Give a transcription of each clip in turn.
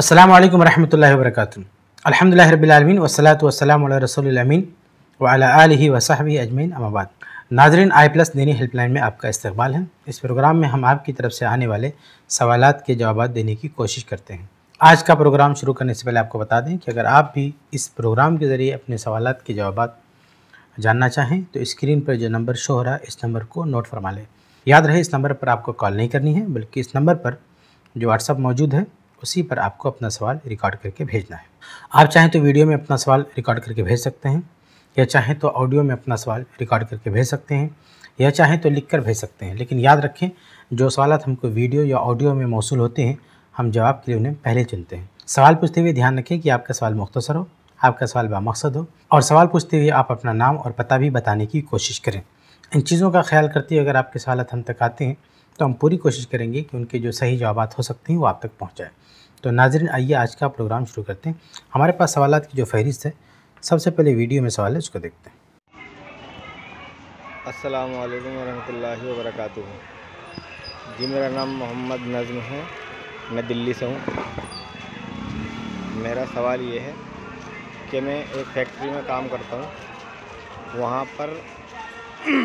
अस्सलाम वालेकुम रहमतुल्लाहि व बरकातुहू अल्हम्दुलिल्लाहि रब्बिल आलमीन वस्सलातु वस्सलामु अला रसूलिल अमीन व अला व सहबी अजमीन अमाबाद नाजरीन आई प्लस दीनी हेल्पलाइन में आपका इस्तकबाल है इस प्रोग्राम में हम आपकी तरफ से आने वाले सवाल के जवाब देने की कोशिश करते हैं आज का प्रोग्राम शुरू करने से पहले आपको बता दें कि अगर आप भी इस प्रोग्राम के ज़रिए अपने सवाल के जवाब जानना चाहें तो स्क्रीन पर जो नंबर शो हो रहा है इस नंबर को नोट फरमा लें याद रहे इस नंबर पर आपको कॉल नहीं करनी है बल्कि इस नंबर पर जो व्हाट्सअप मौजूद है उसी पर आपको अपना सवाल रिकॉर्ड करके भेजना है आप चाहें तो वीडियो में अपना सवाल रिकॉर्ड करके भेज सकते हैं या चाहें तो ऑडियो में अपना सवाल रिकॉर्ड करके भेज सकते हैं या चाहें तो लिख कर भेज सकते हैं लेकिन याद रखें जो सवाल हमको वीडियो या ऑडियो में मौसू होते हैं हम जवाब के लिए उन्हें पहले चुनते हैं सवाल पूछते हुए ध्यान रखें कि आपका सवाल मुख्तसर हो आपका सवाल बामकसद हो और सवाल पूछते हुए आप अपना नाम और पता भी बताने की कोशिश करें इन चीज़ों का ख्याल करते हुए अगर आपके सवाल हम तक आते हैं तो हम पूरी कोशिश करेंगे कि उनके जो सही जवाब हो सकते हैं वो आप तक पहुँच जाए तो नाजरन आइए आज का प्रोग्राम शुरू करते हैं हमारे पास सवाल की जो फहरिस्त है सबसे पहले वीडियो में सवाल है उसको देखते हैं असलम वालेकुम वरक जी मेरा नाम मोहम्मद नज़म है मैं दिल्ली से हूँ मेरा सवाल ये है कि मैं एक फैक्ट्री में काम करता हूँ वहाँ पर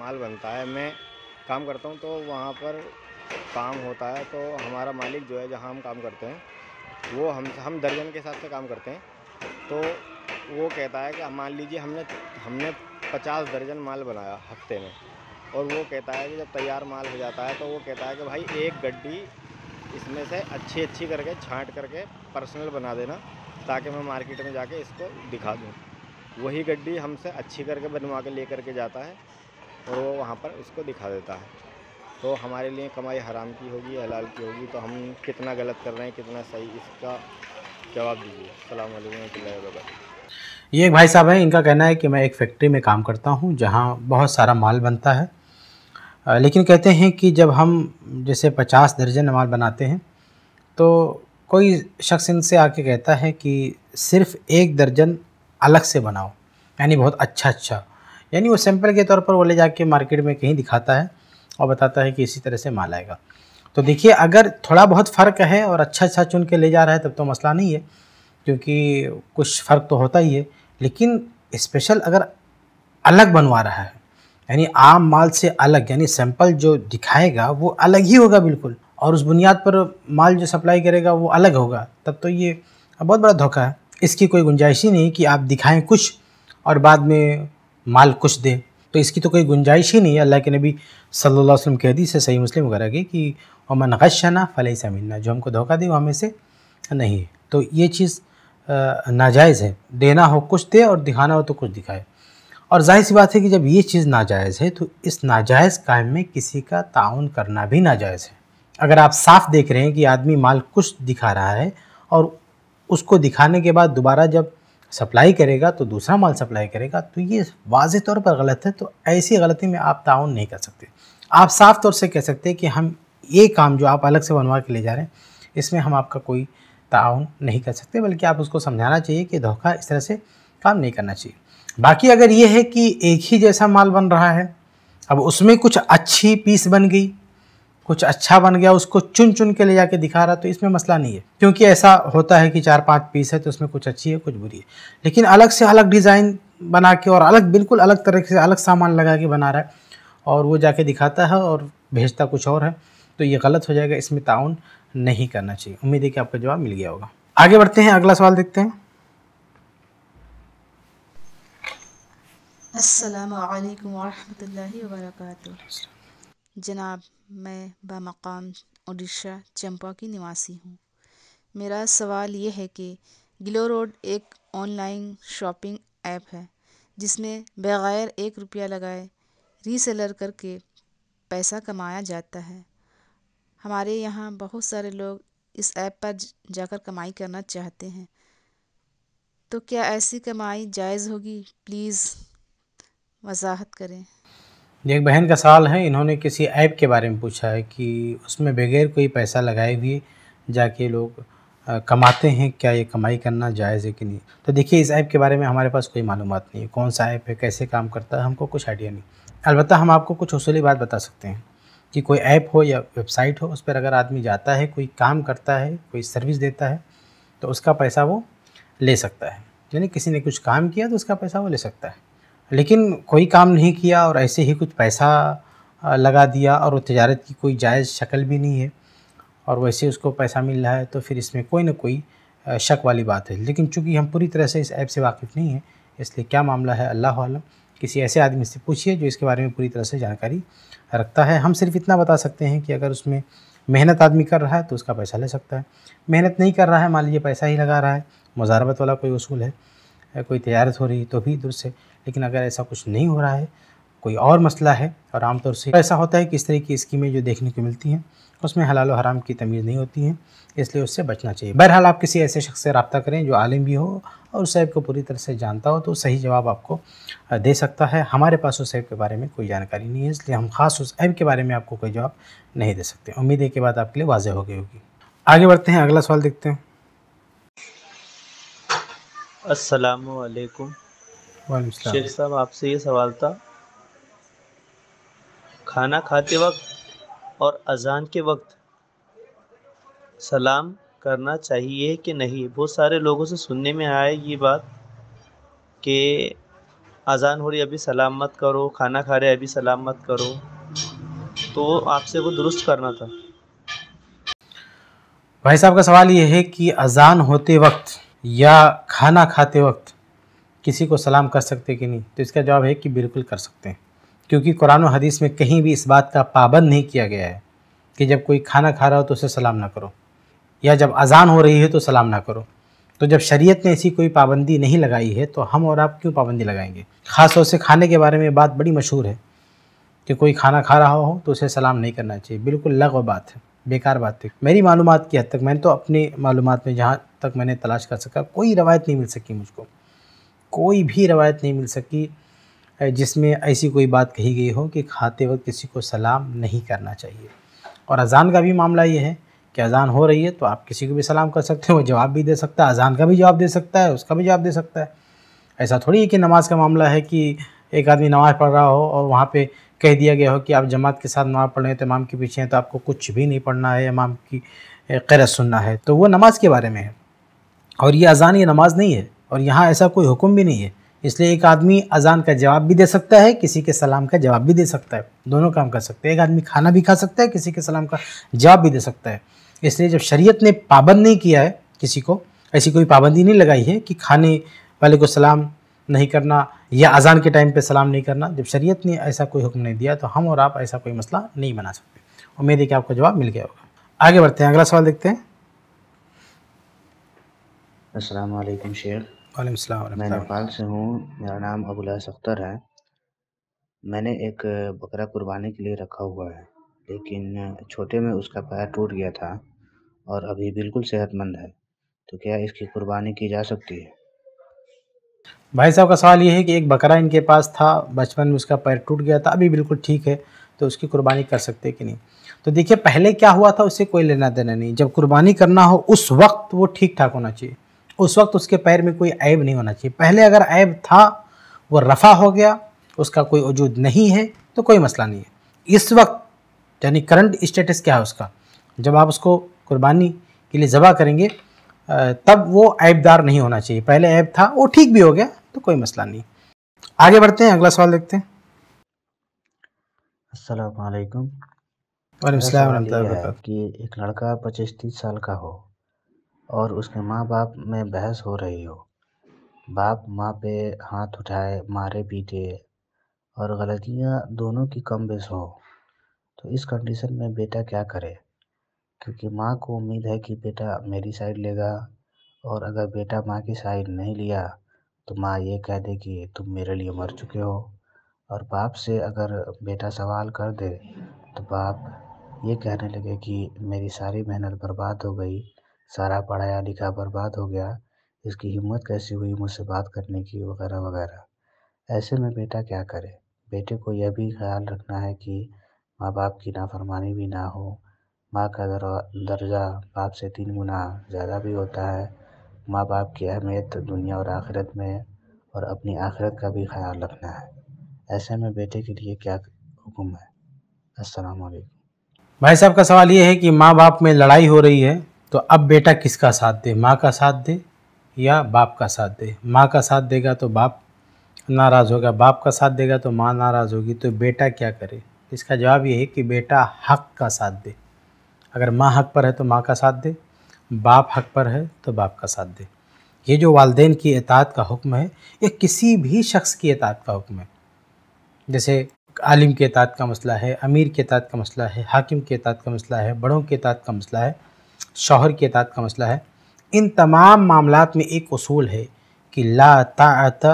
माल बनता है मैं काम करता हूँ तो वहाँ पर काम होता है तो हमारा मालिक जो है जहाँ हम काम करते हैं वो हम हम दर्जन के हिसाब से काम करते हैं तो वो कहता है कि मान लीजिए हमने हमने पचास दर्जन माल बनाया हफ्ते में और वो कहता है कि जब तैयार माल हो जाता है तो वो कहता है कि भाई एक गड्डी इसमें से अच्छी अच्छी करके छांट करके पर्सनल बना देना ताकि मैं मार्केट में जाके इसको दिखा दूँ वही गड्डी हमसे अच्छी करके बनवा के ले करके जाता है और वो वहाँ पर उसको दिखा देता है तो हमारे लिए कमाई हराम की होगी हलाल की होगी तो हम कितना गलत कर रहे हैं कितना सही इसका जवाब दीजिए सलाम ये एक भाई साहब हैं इनका कहना है कि मैं एक फैक्ट्री में काम करता हूँ जहाँ बहुत सारा माल बनता है लेकिन कहते हैं कि जब हम जैसे पचास दर्जन माल बनाते हैं तो कोई शख्स इनसे आके कहता है कि सिर्फ़ एक दर्जन अलग से बनाओ यानी बहुत अच्छा अच्छा यानी वो सैंपल के तौर पर वो ले जाके मार्केट में कहीं दिखाता है और बताता है कि इसी तरह से माल आएगा तो देखिए अगर थोड़ा बहुत फ़र्क है और अच्छा अच्छा चुन के ले जा रहा है तब तो मसला नहीं है क्योंकि कुछ फ़र्क तो होता ही है लेकिन स्पेशल अगर अलग बनवा रहा है यानी आम माल से अलग यानी सैंपल जो दिखाएगा वो अलग ही होगा बिल्कुल और उस बुनियाद पर माल जो सप्लाई करेगा वो अलग होगा तब तो ये बहुत बड़ा धोखा है इसकी कोई गुंजाइश ही नहीं कि आप दिखाएं कुछ और बाद में माल कुछ दें तो इसकी तो कोई गुंजाइश ही नहीं है अल्लाह के नबी सल्लल्लाहु अलैहि वसल्लम की हदीस सही मुस्लिम वगैरह की कि अमन गशाना फ़लई समीना जो हमको धोखा दे वो हमें से नहीं है तो ये चीज़ नाजायज़ है देना हो कुछ दे और दिखाना हो तो कुछ दिखाए और जाहिर सी बात है कि जब ये चीज़ नाजायज़ है तो इस नाजायज़ काम में किसी का ताउन करना भी नाजायज़ है अगर आप साफ देख रहे हैं कि आदमी माल कुछ दिखा रहा है और उसको दिखाने के बाद दोबारा जब सप्लाई करेगा तो दूसरा माल सप्लाई करेगा तो ये वाज तौर पर गलत है तो ऐसी गलती में आप ताउन नहीं कर सकते आप साफ तौर से कह सकते हैं कि हम ये काम जो आप अलग से बनवा के ले जा रहे हैं इसमें हम आपका कोई ताउन नहीं कर सकते बल्कि आप उसको समझाना चाहिए कि धोखा इस तरह से काम नहीं करना चाहिए बाकी अगर ये है कि एक ही जैसा माल बन रहा है अब उसमें कुछ अच्छी पीस बन गई कुछ अच्छा बन गया उसको चुन चुन के ले जाके दिखा रहा तो इसमें मसला नहीं है क्योंकि ऐसा होता है कि चार पांच पीस है तो उसमें कुछ अच्छी है कुछ बुरी है लेकिन अलग से अलग डिज़ाइन बना के और अलग बिल्कुल अलग तरीके से अलग सामान लगा के बना रहा है और वो जाके दिखाता है और भेजता कुछ और है तो ये गलत हो जाएगा इसमें ताउन नहीं करना चाहिए उम्मीद है कि आपका जवाब मिल गया होगा आगे बढ़ते हैं अगला सवाल देखते हैं अस्सलाम वालेकुम वरहमतुल्लाहि जनाब मैं बामक़ाम ओडिशा चंपा की निवासी हूँ मेरा सवाल ये है कि ग्लो रोड एक ऑनलाइन शॉपिंग ऐप है जिसमें बग़ैर एक रुपया लगाए रीसेलर करके पैसा कमाया जाता है हमारे यहाँ बहुत सारे लोग इस ऐप पर जाकर कमाई करना चाहते हैं तो क्या ऐसी कमाई जायज़ होगी प्लीज़ वज़ाहत करें एक बहन का सवाल है इन्होंने किसी ऐप के बारे में पूछा है कि उसमें बगैर कोई पैसा लगाए हुए जाके लोग कमाते हैं क्या ये कमाई करना जायज़ है कि नहीं तो देखिए इस ऐप के बारे में हमारे पास कोई मालूम नहीं है कौन सा ऐप है कैसे काम करता है हमको कुछ आइडिया नहीं अलबत्त हम आपको कुछ असूली बात बता सकते हैं कि कोई ऐप हो या वेबसाइट हो उस पर अगर आदमी जाता है कोई काम करता है कोई सर्विस देता है तो उसका पैसा वो ले सकता है यानी किसी ने कुछ काम किया तो उसका पैसा वो ले सकता है लेकिन कोई काम नहीं किया और ऐसे ही कुछ पैसा लगा दिया और वो तजारत की कोई जायज़ शक्ल भी नहीं है और वैसे उसको पैसा मिल रहा है तो फिर इसमें कोई ना कोई शक वाली बात है लेकिन चूंकि हम पूरी तरह से इस ऐप से वाकिफ़ नहीं हैं इसलिए क्या मामला है अल्लाह आलम किसी ऐसे आदमी से पूछिए जो इसके बारे में पूरी तरह से जानकारी रखता है हम सिर्फ इतना बता सकते हैं कि अगर उसमें मेहनत आदमी कर रहा है तो उसका पैसा ले सकता है मेहनत नहीं कर रहा है मान लीजिए पैसा ही लगा रहा है मुजारबत वाला कोई असूल है कोई तजारत हो रही है तो भी दुरुस्त है लेकिन अगर ऐसा कुछ नहीं हो रहा है कोई और मसला है और आमतौर से ऐसा होता है कि इस तरह की स्कीमें जो देखने को मिलती हैं उसमें हलाल और हराम की तमीज़ नहीं होती है इसलिए उससे बचना चाहिए बहरहाल आप किसी ऐसे शख्स से रबता करें जो आलिम भी हो और उस साहिब को पूरी तरह से जानता हो तो सही जवाब आपको दे सकता है हमारे पास उस साहब के बारे में कोई जानकारी नहीं है इसलिए हम खास उस ऐब के बारे में आपको कोई जवाब नहीं दे सकते उम्मीद है कि बात आपके लिए वाजह हो गई होगी आगे बढ़ते हैं अगला सवाल देखते हैं वालेकुम शेख साहब आपसे ये सवाल था खाना खाते वक्त और अजान के वक्त सलाम करना चाहिए कि नहीं बहुत सारे लोगों से सुनने में आए ये बात कि अजान हो रही अभी सलाम मत करो खाना खा रहे अभी सलाम मत करो तो आपसे वो दुरुस्त करना था भाई साहब का सवाल ये है कि अजान होते वक्त या खाना खाते वक्त किसी को सलाम कर सकते कि नहीं तो इसका जवाब है कि बिल्कुल कर सकते हैं क्योंकि कुरान और हदीस में कहीं भी इस बात का पाबंद नहीं किया गया है कि जब कोई खाना खा रहा हो तो उसे सलाम ना करो या जब अजान हो रही है तो सलाम ना करो तो जब शरीयत ने ऐसी कोई पाबंदी नहीं लगाई है तो हम और आप क्यों पाबंदी लगाएंगे ख़ास तौर से खाने के बारे में बात बड़ी मशहूर है कि कोई खाना खा रहा हो तो उसे सलाम नहीं करना चाहिए बिल्कुल लग बात है बेकार बात है मेरी मालूम की हद तक मैंने तो अपनी मालूम में जहाँ तक मैंने तलाश कर सका कोई रवायत नहीं मिल सकी मुझको कोई भी रवायत नहीं मिल सकी जिसमें ऐसी कोई बात कही गई हो कि खाते वक्त किसी को सलाम नहीं करना चाहिए और अजान का भी मामला ये है कि अजान हो रही है तो आप किसी को भी सलाम कर सकते हो जवाब भी दे सकता है अजान का भी जवाब दे सकता है उसका भी जवाब दे सकता है ऐसा थोड़ी है कि नमाज़ का मामला है कि एक आदमी नमाज़ पढ़ रहा हो और वहाँ पर कह दिया गया हो कि आप जमात के साथ नमाज़ पढ़ रहे हैं तो इमाम के पीछे हैं तो आपको कुछ भी नहीं पढ़ना है इमाम की कैरत सुनना है तो वो नमाज़ के बारे में है और ये अज़ान ये नमाज नहीं है और यहाँ ऐसा कोई हुक्म भी नहीं है इसलिए एक आदमी अज़ान का जवाब भी दे सकता है किसी के सलाम का जवाब भी दे सकता है दोनों काम कर सकते हैं एक आदमी खाना भी खा सकता है किसी के सलाम का जवाब भी दे सकता है इसलिए जब शरीयत ने पाबंद नहीं किया है किसी को ऐसी कोई पाबंदी नहीं लगाई है कि खाने वाले को सलाम नहीं करना या अज़ान के टाइम पर सलाम नहीं करना जब शरीयत ने ऐसा कोई हुक्म नहीं दिया तो हम और आप ऐसा कोई मसला नहीं बना सकते उम्मीद है कि आपको जवाब मिल गया होगा आगे बढ़ते हैं अगला सवाल देखते हैं असलकुम शेख वालेकाम मैं नेपाल से हूँ मेरा नाम अबुलास अख्तर है मैंने एक बकरा कुर्बानी के लिए रखा हुआ है लेकिन छोटे में उसका पैर टूट गया था और अभी बिल्कुल सेहतमंद है तो क्या इसकी कुर्बानी की जा सकती है भाई साहब का सवाल यह है कि एक बकरा इनके पास था बचपन में उसका पैर टूट गया था अभी बिल्कुल ठीक है तो उसकी कुर्बानी कर सकते कि नहीं तो देखिए पहले क्या हुआ था उसे कोई लेना देना नहीं जब कुर्बानी करना हो उस वक्त वो ठीक ठाक होना चाहिए उस वक्त उसके पैर में कोई ऐब नहीं होना चाहिए पहले अगर ऐब था वो रफ़ा हो गया उसका कोई वजूद नहीं है तो कोई मसला नहीं है इस वक्त यानी करंट स्टेटस क्या है उसका जब आप उसको कुर्बानी के लिए ज़बा करेंगे तब वो ऐबदार नहीं होना चाहिए पहले ऐब था वो ठीक भी हो गया तो कोई मसला नहीं आगे बढ़ते हैं अगला सवाल देखते हैं कि एक लड़का पच्चीस तीस साल का हो और उसके माँ बाप में बहस हो रही हो बाप माँ पे हाथ उठाए मारे पीटे और गलतियाँ दोनों की कम बेस हो तो इस कंडीशन में बेटा क्या करे क्योंकि माँ को उम्मीद है कि बेटा मेरी साइड लेगा और अगर बेटा माँ की साइड नहीं लिया तो माँ ये कह दे कि तुम मेरे लिए मर चुके हो और बाप से अगर बेटा सवाल कर दे तो बाप ये कहने लगे कि मेरी सारी मेहनत बर्बाद हो गई सारा पढ़ाया लिखा बर्बाद हो गया इसकी हिम्मत कैसे हुई मुझसे बात करने की वगैरह वगैरह ऐसे में बेटा क्या करे बेटे को यह भी ख्याल रखना है कि माँ बाप की नाफरमानी भी ना हो माँ का दर्जा बाप से तीन गुना ज़्यादा भी होता है माँ बाप की अहमियत दुनिया और आखिरत में और अपनी आखिरत का भी ख्याल रखना है ऐसे में बेटे के लिए क्या हुक्म है अस्सलाम वालेकुम भाई साहब का सवाल ये है कि माँ बाप में लड़ाई हो रही है तो अब बेटा किसका साथ दे माँ का साथ दे या बाप का साथ दे माँ का साथ देगा तो बाप नाराज़ होगा बाप का साथ देगा तो माँ नाराज़ होगी तो बेटा क्या करे इसका जवाब ये है कि बेटा हक का साथ दे अगर माँ हक पर है तो माँ का साथ दे बाप हक पर है तो बाप का साथ दे ये जो वालदेन की एतात का हुक्म है ये किसी भी शख्स की एतात का हुक्म है जैसे आलिम के एतात का मसला है अमीर के एतात का मसला है हाकिम के एतात का मसला है बड़ों के एतात का मसला है शौहर की अतात का मसला है इन तमाम मामला में एक असूल है कि ला तात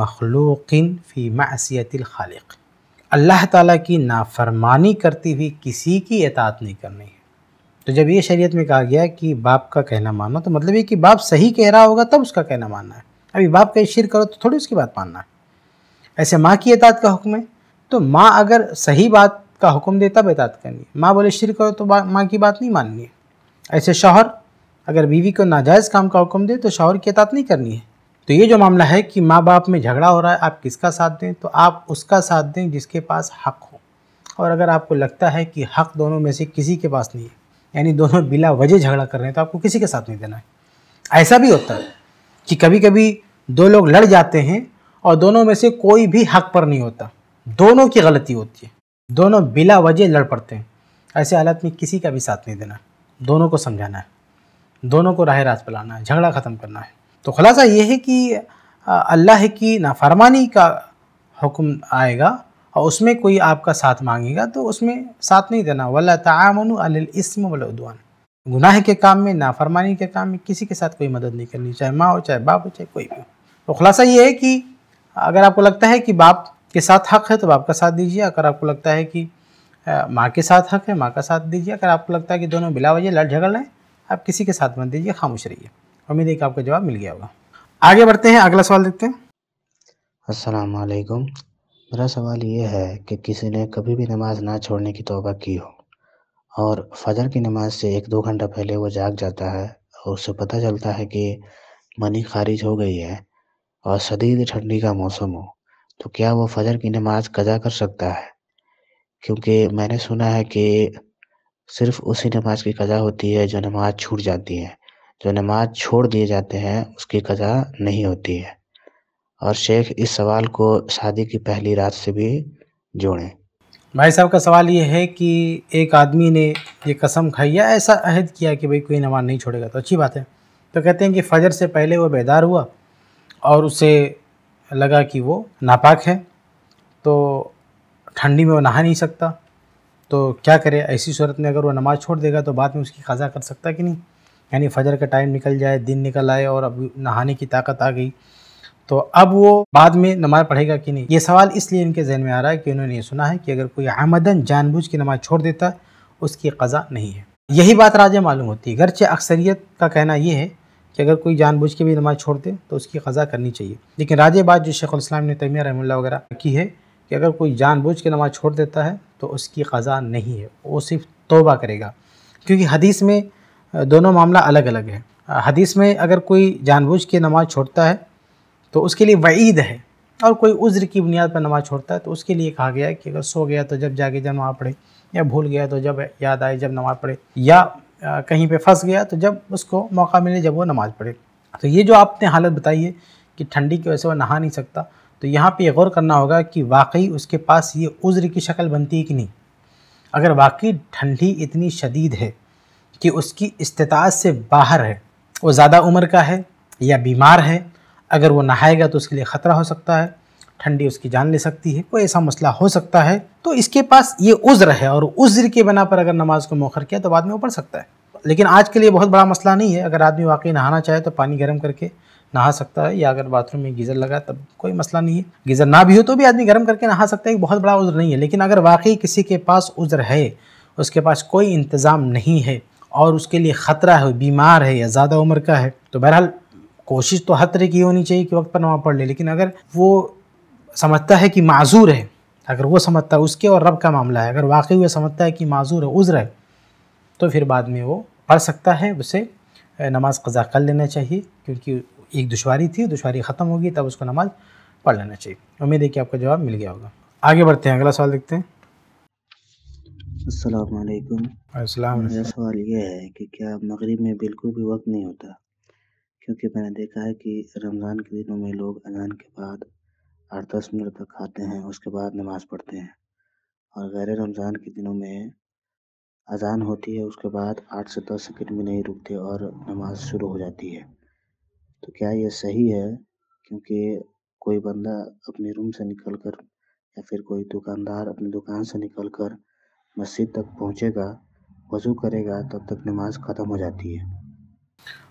मखलूकिन फ़ी मासीतिल खालिक अल्लाह ताला की नाफरमानी करती हुई किसी की अतात नहीं करनी है तो जब ये शरीयत में कहा गया कि बाप का कहना मानो तो मतलब ये कि बाप सही कह रहा होगा तब उसका कहना मानना है अभी बाप का शिर करो तो थोड़ी उसकी बात मानना है ऐसे माँ की एतात का हुक्म है तो माँ अगर सही बात का हुक्म दे तब एतात करनी है माँ बोले शिर करो तो माँ की बात नहीं माननी है ऐसे शौहर अगर बीवी को नाजायज़ काम का हुक्म दे तो शौहर की अतात नहीं करनी है तो ये जो मामला है कि माँ बाप में झगड़ा हो रहा है आप किसका साथ दें तो आप उसका साथ दें जिसके पास हक हो और अगर आपको लगता है कि हक दोनों में से किसी के पास नहीं है यानी दोनों बिला वजह झगड़ा कर रहे हैं तो आपको किसी के साथ नहीं देना है ऐसा भी होता है कि कभी कभी दो लोग लड़ जाते हैं और दोनों में से कोई भी हक पर नहीं होता दोनों की गलती होती है दोनों बिला वजह लड़ पड़ते हैं ऐसे हालत में किसी का भी साथ नहीं देना दोनों को समझाना है दोनों को राह रास्त पर है झगड़ा ख़त्म करना है तो खुलासा ये है कि अल्लाह की नाफरमानी का हुक्म आएगा और उसमें कोई आपका साथ मांगेगा तो उसमें साथ नहीं देना वल्ला तमन अलस्म वलउदवान गुनाह के काम में नाफरमानी के काम में किसी के साथ कोई मदद नहीं करनी चाहे माँ हो चाहे बाप हो चाहे कोई भी हो तो खुलासा ये है कि अगर आपको लगता है कि बाप के साथ हक है तो बाप का साथ दीजिए अगर आपको लगता है कि माँ के साथ हक है माँ का साथ दीजिए अगर आपको लगता है कि दोनों बिला वजह लड़ झगड़ लें आप किसी के साथ मत दीजिए खामोश रहिए उम्मीद है कि आपको जवाब मिल गया होगा आगे बढ़ते हैं अगला सवाल देखते हैं असलकुम मेरा सवाल ये है कि किसी ने कभी भी नमाज़ ना छोड़ने की तोबा की हो और फजर की नमाज से एक दो घंटा पहले वो जाग जाता है और उसे पता चलता है कि मनी खारिज हो गई है और शदीद ठंडी का मौसम हो तो क्या वो फजर की नमाज कजा कर सकता है क्योंकि मैंने सुना है कि सिर्फ उसी नमाज की क़ज़ा होती है जो नमाज छूट जाती है जो नमाज छोड़ दिए जाते हैं उसकी क़ज़ा नहीं होती है और शेख इस सवाल को शादी की पहली रात से भी जोड़ें भाई साहब का सवाल ये है कि एक आदमी ने ये कसम खाई या ऐसा अहद किया कि भाई कोई नमाज नहीं छोड़ेगा तो अच्छी बात है तो कहते हैं कि फजर से पहले वो बेदार हुआ और उसे लगा कि वो नापाक है तो ठंडी में वो नहा नहीं सकता तो क्या करे ऐसी सूरत में अगर वो नमाज़ छोड़ देगा तो बाद में उसकी ख़ज़ा कर सकता कि नहीं यानी फ़जर का टाइम निकल जाए दिन निकल आए और अब नहाने की ताकत आ गई तो अब वो बाद में नमाज़ पढ़ेगा कि नहीं ये सवाल इसलिए इनके जहन में आ रहा है कि उन्होंने ये सुना है कि अगर कोई आमदन जानबूझ की नमाज़ छोड़ देता उसकी क़ज़ा नहीं है यही बात राजे मालूम होती है गरचे अक्सरियत का कहना ये है कि अगर कोई जानबूझ के भी नमाज़ छोड़ दे तो उसकी क़ज़ा करनी चाहिए लेकिन राजे बात जो शेख इस्लाम ने तैमिया रहमल वगैरह की है कि अगर कोई जानबूझ के नमाज़ छोड़ देता है तो उसकी क़ज़ा नहीं है वो सिर्फ तोबा करेगा क्योंकि हदीस में दोनों मामला अलग अलग है हदीस में अगर कोई जानबूझ के नमाज़ छोड़ता है तो उसके लिए वईद है और कोई उज्र की बुनियाद पर नमाज़ छोड़ता है तो उसके लिए कहा गया है कि अगर सो गया तो जब जाके जब नमाज़ पढ़े या भूल गया तो जब याद आए जब नमाज़ पढ़े या कहीं पे फंस गया तो जब उसको मौका मिले जब वो नमाज़ पढ़े तो ये जो आपने हालत बताई है कि ठंडी की वजह से वह नहा नहीं सकता तो यहाँ पे गौर करना होगा कि वाकई उसके पास ये उज़्र की शक्ल बनती है कि नहीं अगर वाकई ठंडी इतनी शदीद है कि उसकी इस्तात से बाहर है वो ज़्यादा उम्र का है या बीमार है अगर वो नहाएगा तो उसके लिए ख़तरा हो सकता है ठंडी उसकी जान ले सकती है कोई ऐसा मसला हो सकता है तो इसके पास ये उज़्र है और उज़्र के बना पर अगर नमाज को मौखर किया तो बाद में वो पढ़ सकता है लेकिन आज के लिए बहुत बड़ा मसला नहीं है अगर आदमी वाकई नहाना चाहे तो पानी गर्म करके नहा सकता है या अगर बाथरूम में गीज़र लगा तब कोई मसला नहीं है गीज़र ना भी हो तो भी आदमी गर्म करके नहा सकता है बहुत बड़ा उज़र नहीं है लेकिन अगर वाकई किसी के पास उज़र है उसके पास कोई इंतज़ाम नहीं है और उसके लिए ख़तरा है बीमार है या ज़्यादा उम्र का है तो बहरहाल कोशिश तो हर तरह की होनी चाहिए कि वक्त पर नमाज पढ़ ले लेकिन अगर वो समझता है कि माजूर है अगर वो समझता है उसके और रब का मामला है अगर वाकई वह समझता है कि माजूर है उज़र है तो फिर बाद में वो पढ़ सकता है उसे नमाज कज़ा कर लेना चाहिए क्योंकि एक दुशारी थी दुशारी ख़त्म होगी तब उसको नमाज पढ़ लेना चाहिए उम्मीद है कि आपका जवाब मिल गया होगा आगे बढ़ते हैं अगला सवाल देखते हैं अस्सलाम मेरा सवाल यह है कि क्या मगरिब में बिल्कुल भी वक्त नहीं होता क्योंकि मैंने देखा है कि रमज़ान के दिनों में लोग अजान के बाद आठ दस मिनट तक खाते हैं उसके बाद नमाज़ पढ़ते हैं और गैर रमज़ान के दिनों में अजान होती है उसके बाद आठ से दस सेकेंड भी नहीं रुकते और नमाज शुरू हो जाती है तो क्या ये सही है क्योंकि कोई बंदा अपने रूम से निकलकर या फिर कोई दुकानदार अपनी दुकान से निकलकर मस्जिद तक पहुंचेगा वजू करेगा तब तक नमाज ख़त्म हो जाती है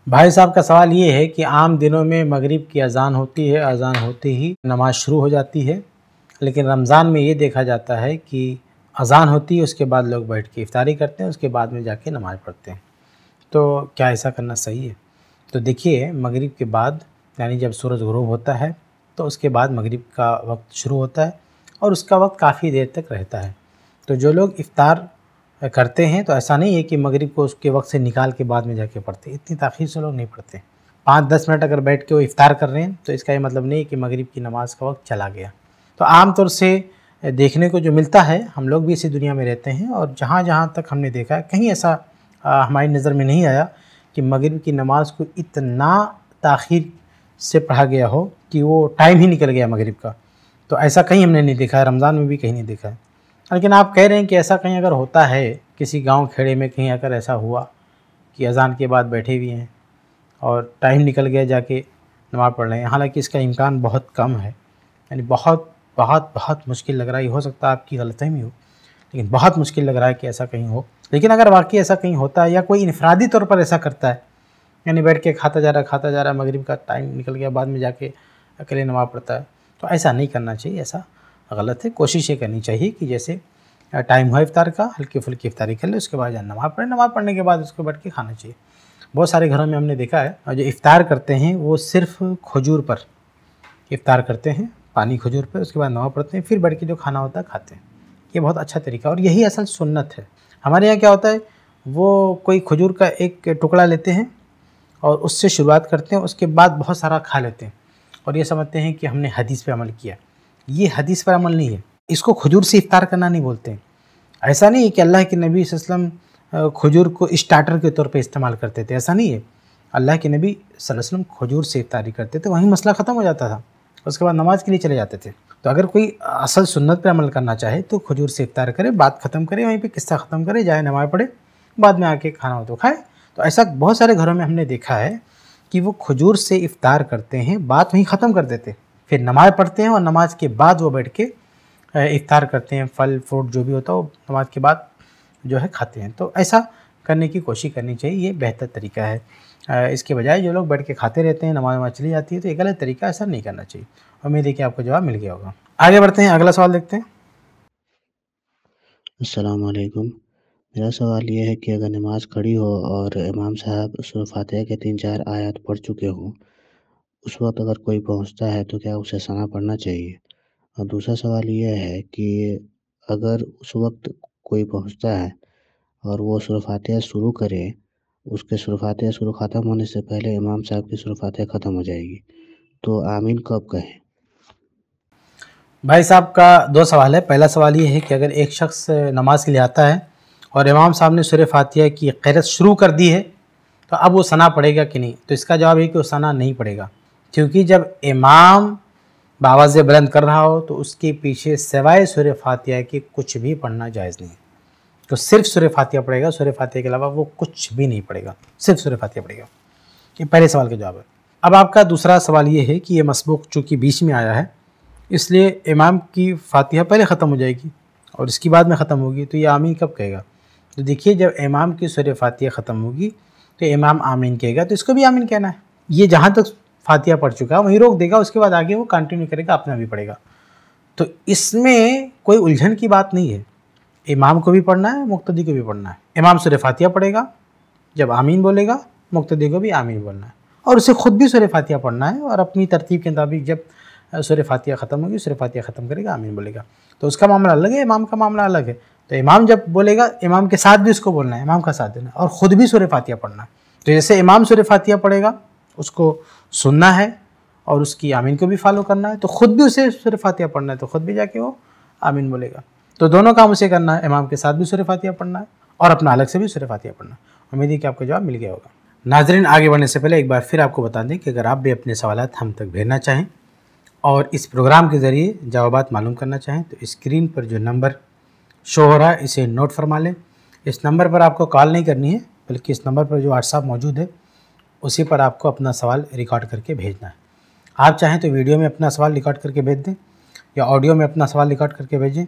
भाई साहब का सवाल ये है कि आम दिनों में मगरिब की अजान होती है अजान होते ही नमाज शुरू हो जाती है लेकिन रमज़ान में ये देखा जाता है कि अजान होती है उसके बाद लोग बैठ के इफ्तारी करते हैं उसके बाद में जाके नमाज़ पढ़ते हैं तो क्या ऐसा करना सही है तो देखिए मगरिब के बाद यानी जब सूरज गुरूब होता है तो उसके बाद मगरिब का वक्त शुरू होता है और उसका वक्त काफ़ी देर तक रहता है तो जो लोग इफ़ार करते हैं तो ऐसा नहीं है कि मगरिब को उसके वक्त से निकाल के बाद में जाके पढ़ते इतनी ताखीर से लोग नहीं पढ़ते पाँच दस मिनट अगर बैठ के वो इफ़ार कर रहे हैं तो इसका ये मतलब नहीं है कि मगरिब की नमाज़ का वक्त चला गया तो आम तौर से देखने को जो मिलता है हम लोग भी इसी दुनिया में रहते हैं और जहाँ जहाँ तक हमने देखा कहीं ऐसा हमारी नज़र में नहीं आया कि मगरब की नमाज़ को इतना ताखिर से पढ़ा गया हो कि वो टाइम ही निकल गया मगरब का तो ऐसा कहीं हमने नहीं देखा है रमज़ान में भी कहीं नहीं देखा है लेकिन आप कह रहे हैं कि ऐसा कहीं अगर होता है किसी गांव खेड़े में कहीं अगर ऐसा हुआ कि अजान के बाद बैठे हुए हैं और टाइम निकल गया जाके नमाज़ पढ़ रहे हैं हालांकि इसका इम्कान बहुत कम है यानी बहुत बहुत बहुत मुश्किल लग रहा है हो सकता है आपकी गलतें भी हो लेकिन बहुत मुश्किल लग रहा है कि ऐसा कहीं हो लेकिन अगर वाकई ऐसा कहीं होता है या कोई इनफरादी तौर पर ऐसा करता है यानी बैठ के खाता जा रहा खाता जा रहा मगरिब का टाइम निकल गया बाद में जाके अकेले नमाज पड़ता है तो ऐसा नहीं करना चाहिए ऐसा गलत है कोशिश ये करनी चाहिए कि जैसे टाइम हुआ इफ्तार का हल्की फुल्की इफ्तारी कर ले उसके बाद जाना नमाज़ पढ़े नमाज़ पढ़ने के बाद उसको बैठ के खाना चाहिए बहुत सारे घरों में हमने देखा है जो इफ्तार करते हैं वो सिर्फ खजूर पर इफ्तार करते हैं पानी खजूर पर उसके बाद नमाज़ पढ़ते हैं फिर बैठ के जो खाना होता है खाते हैं ये बहुत अच्छा तरीका और यही असल सुन्नत है हमारे यहाँ क्या होता है वो कोई खजूर का एक टुकड़ा लेते हैं और उससे शुरुआत करते हैं उसके बाद बहुत सारा खा लेते हैं और ये समझते हैं कि हमने हदीस पर अमल किया ये हदीस पर अमल नहीं है इसको खजूर से इफ्तार करना नहीं बोलते हैं ऐसा नहीं है कि अल्लाह के नबी वसलम खजूर को स्टार्टर के तौर पर इस्तेमाल करते थे ऐसा नहीं है अल्लाह के नबी वसलम खजूर से इफ्तारी करते थे वहीं मसला ख़त्म हो जाता था उसके बाद नमाज के लिए चले जाते थे तो अगर कोई असल सुन्नत पर अमल करना चाहे तो खजूर से इफ्तार करे बात ख़त्म करे वहीं पर किस्सा ख़त्म करे जाए नमाज पढ़े बाद में आके खाना हो तो खाए तो ऐसा बहुत सारे घरों में हमने देखा है कि वो खजूर से इफ्तार करते हैं बात वहीं ख़त्म कर देते फिर नमाज़ पढ़ते हैं और नमाज के बाद वो बैठ के इफ्तार करते हैं फल फ्रूट जो भी होता है वो नमाज के बाद जो है खाते हैं तो ऐसा करने की कोशिश करनी चाहिए ये बेहतर तरीका है इसके बजाय जो लोग बैठ के खाते रहते हैं नमाज नमाज चली जाती है तो ये गलत तरीका ऐसा नहीं करना चाहिए उम्मीद है कि आपको जवाब मिल गया होगा आगे बढ़ते हैं अगला सवाल देखते हैं असलकुम मेरा सवाल यह है कि अगर नमाज खड़ी हो और इमाम साहब सुरफातह के तीन चार आयत पढ़ चुके हों उस वक्त अगर कोई पहुंचता है तो क्या उसे सना पढ़ना चाहिए और दूसरा सवाल यह है कि अगर उस वक्त कोई पहुंचता है और वो सुरफातह शुरू करे उसके सुरखाते शुरू ख़त्म होने से पहले इमाम साहब की सुरखाते ख़त्म हो जाएगी तो आमीन कब कहें भाई साहब का दो सवाल है पहला सवाल ये है कि अगर एक शख्स नमाज के लिए आता है और इमाम साहब ने सुर फातिया की कैरत शुरू कर दी है तो अब वो सना पड़ेगा कि नहीं तो इसका जवाब है कि वो सना नहीं पड़ेगा क्योंकि जब इमाम बाबाज़ बुलंद कर रहा हो तो उसके पीछे सिवाय सुर फातिया के कुछ भी पढ़ना जायज़ नहीं है तो सिर्फ सूर्य फातिया पड़ेगा सूर्य फातिया के अलावा वो कुछ भी नहीं पड़ेगा सिर्फ सूर्य फातिया पड़ेगा ये पहले सवाल का जवाब है अब आपका दूसरा सवाल ये है कि ये मसबूक चूँकि बीच में आया है इसलिए इमाम की फातिहा पहले ख़त्म हो जाएगी और इसकी बाद में ख़त्म होगी तो ये आमीन कब कहेगा तो देखिए जब इमाम की सूर्य फातिया ख़त्म होगी तो इमाम आमीन कहेगा तो इसको भी आमीन कहना है ये जहाँ तक फातिया पढ़ चुका है वहीं रोक देगा उसके बाद आगे वो कंटिन्यू करेगा अपना भी पढ़ेगा तो इसमें कोई उलझन की बात नहीं है इमाम को भी पढ़ना है मुक्तदी को भी पढ़ना है इमाम सुर फातिया पढ़ेगा जब आमीन बोलेगा मुक्तदी को भी आमीन बोलना है और उसे ख़ुद भी सुर फातिया पढ़ना है और अपनी तरतीब के मुताबिक जब सुर फातिया ख़त्म होगी सुर फातिया ख़त्म करेगा आमीन बोलेगा तो उसका मामला अलग है इमाम का मामला अलग है तो इमाम जब बोलेगा इमाम के साथ भी उसको बोलना है इमाम का साथ देना है और ख़ुद भी सुर फातिया पढ़ना है तो जैसे इमाम सुर फातिया पढ़ेगा उसको सुनना है और उसकी आमीन को भी फॉलो करना है तो ख़ुद भी उसे सुर फातिया पढ़ना है तो ख़ुद भी जाके वो आमीन बोलेगा तो दोनों काम उसे करना है इमाम के साथ भी सूर्य फातिहा पढ़ना है और अपना अलग से भी सूर्य फातिहा पढ़ना उम्मीद है कि आपका जवाब मिल गया होगा नाजरीन आगे बढ़ने से पहले एक बार फिर आपको बता दें कि अगर आप भी अपने सवाल हम तक भेजना चाहें और इस प्रोग्राम के ज़रिए जवाब मालूम करना चाहें तो स्क्रीन पर जो नंबर शो हो रहा है इसे नोट फरमा लें इस नंबर पर आपको कॉल नहीं करनी है बल्कि इस नंबर पर जो व्हाट्सअप मौजूद है उसी पर आपको अपना सवाल रिकॉर्ड करके भेजना है आप चाहें तो वीडियो में अपना सवाल रिकॉर्ड करके भेज दें या ऑडियो में अपना सवाल रिकॉर्ड करके भेजें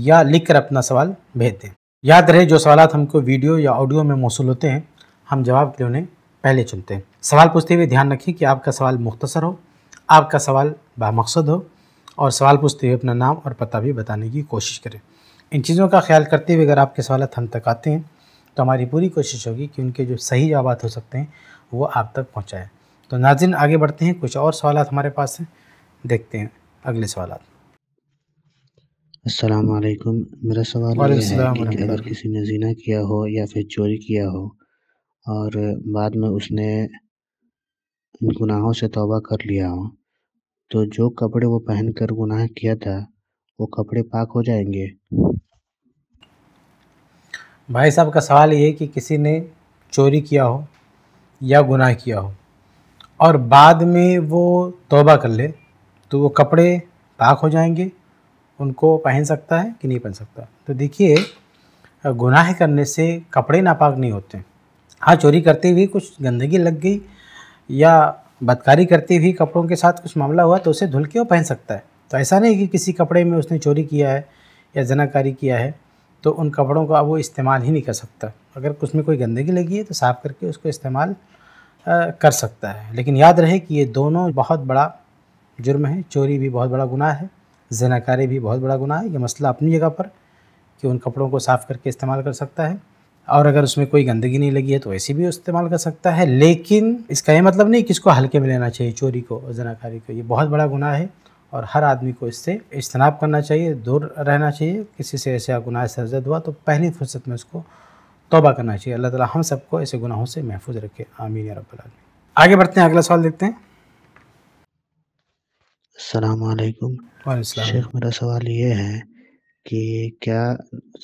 या लिख कर अपना सवाल भेज दें याद रहे जो सवाल हमको वीडियो या ऑडियो में मौसू होते हैं हम जवाब के लिए उन्हें पहले चुनते हैं सवाल पूछते हुए ध्यान रखें कि आपका सवाल मुख्तसर हो आपका सवाल बामकसद हो और सवाल पूछते हुए अपना नाम और पता भी बताने की कोशिश करें इन चीज़ों का ख्याल करते हुए अगर आपके सवाल हम तक आते हैं तो हमारी पूरी कोशिश होगी कि उनके जो सही जवाब हो सकते हैं वो आप तक पहुँचाएँ तो नाजिन आगे बढ़ते हैं कुछ और सवाल हमारे पास हैं देखते हैं अगले सवाल अस्सलाम वालेकुम मेरा सवाल है कि अगर किसी ने जीना किया हो या फिर चोरी किया हो और बाद में उसने गुनाहों से तौबा कर लिया हो तो जो कपड़े वो पहनकर गुनाह किया था वो कपड़े पाक हो जाएंगे भाई साहब का सवाल ये है कि किसी ने चोरी किया हो या गुनाह किया हो और बाद में वो तौबा कर ले तो वो कपड़े पाक हो जाएंगे उनको पहन सकता है कि नहीं पहन सकता तो देखिए गुनाह करने से कपड़े नापाक नहीं होते हाँ चोरी करते हुए कुछ गंदगी लग गई या बदकारी करते हुए कपड़ों के साथ कुछ मामला हुआ तो उसे धुल के वो पहन सकता है तो ऐसा नहीं कि किसी कपड़े में उसने चोरी किया है या जनाकारी किया है तो उन कपड़ों का वो इस्तेमाल ही नहीं कर सकता अगर कुछ में कोई गंदगी लगी है तो साफ़ करके उसको इस्तेमाल कर सकता है लेकिन याद रहे कि ये दोनों बहुत बड़ा जुर्म है चोरी भी बहुत बड़ा गुनाह है जनाकारी भी बहुत बड़ा गुनाह है ये मसला अपनी जगह पर कि उन कपड़ों को साफ़ करके इस्तेमाल कर सकता है और अगर उसमें कोई गंदगी नहीं लगी है तो ऐसे भी इस्तेमाल कर सकता है लेकिन इसका ये मतलब नहीं कि इसको हल्के में लेना चाहिए चोरी को और जनाकारी को ये बहुत बड़ा गुनाह है और हर आदमी को इससे इज्तनाब करना चाहिए दूर रहना चाहिए किसी से ऐसे गुनाह सरजद हुआ तो पहली फुर्सत में उसको तोबा करना चाहिए अल्लाह ताला हम सबको ऐसे गुनाहों से महफूज रखे आमीन रबालमी आगे बढ़ते हैं अगला सवाल देखते हैं शेख मेरा सवाल ये है कि क्या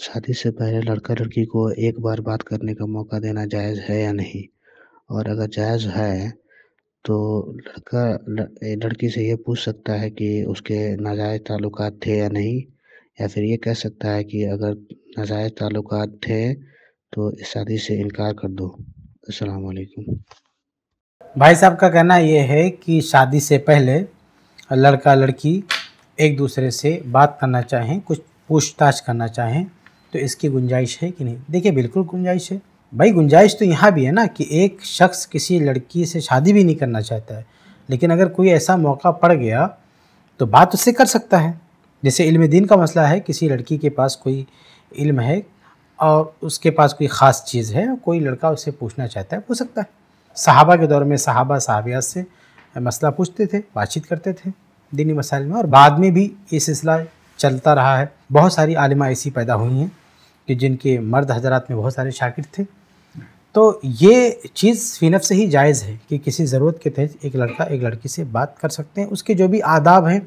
शादी से पहले लड़का लड़की को एक बार बात करने का मौका देना जायज़ है या नहीं और अगर जायज़ है तो लड़का लड़की से ये पूछ सकता है कि उसके नाजायज़ ताल्लुक थे या नहीं या फिर ये कह सकता है कि अगर नाजायज़ ताल्लुक थे तो इस शादी से इनकार कर दो असलकुम भाई साहब का कहना ये है कि शादी से पहले लड़का लड़की एक दूसरे से बात करना चाहें कुछ पूछताछ करना चाहें तो इसकी गुंजाइश है कि नहीं देखिए बिल्कुल गुंजाइश है भाई गुंजाइश तो यहाँ भी है ना कि एक शख्स किसी लड़की से शादी भी नहीं करना चाहता है लेकिन अगर कोई ऐसा मौका पड़ गया तो बात उससे कर सकता है जैसे इल्म दीन का मसला है किसी लड़की के पास कोई इल्म है और उसके पास कोई ख़ास चीज़ है कोई लड़का उससे पूछना चाहता है पूछ सकता है सहाबा के दौर में सहाबा सहाबियात से मसला पूछते थे बातचीत करते थे दीनी मसाइल में और बाद में भी ये सिलसिला चलता रहा है बहुत सारी आलिमा ऐसी पैदा हुई हैं कि जिनके मर्द हजरात में बहुत सारे शाकिर थे तो ये चीज़ फ़िनफ से ही जायज़ है कि किसी ज़रूरत के तहत एक लड़का एक लड़की से बात कर सकते हैं उसके जो भी आदाब हैं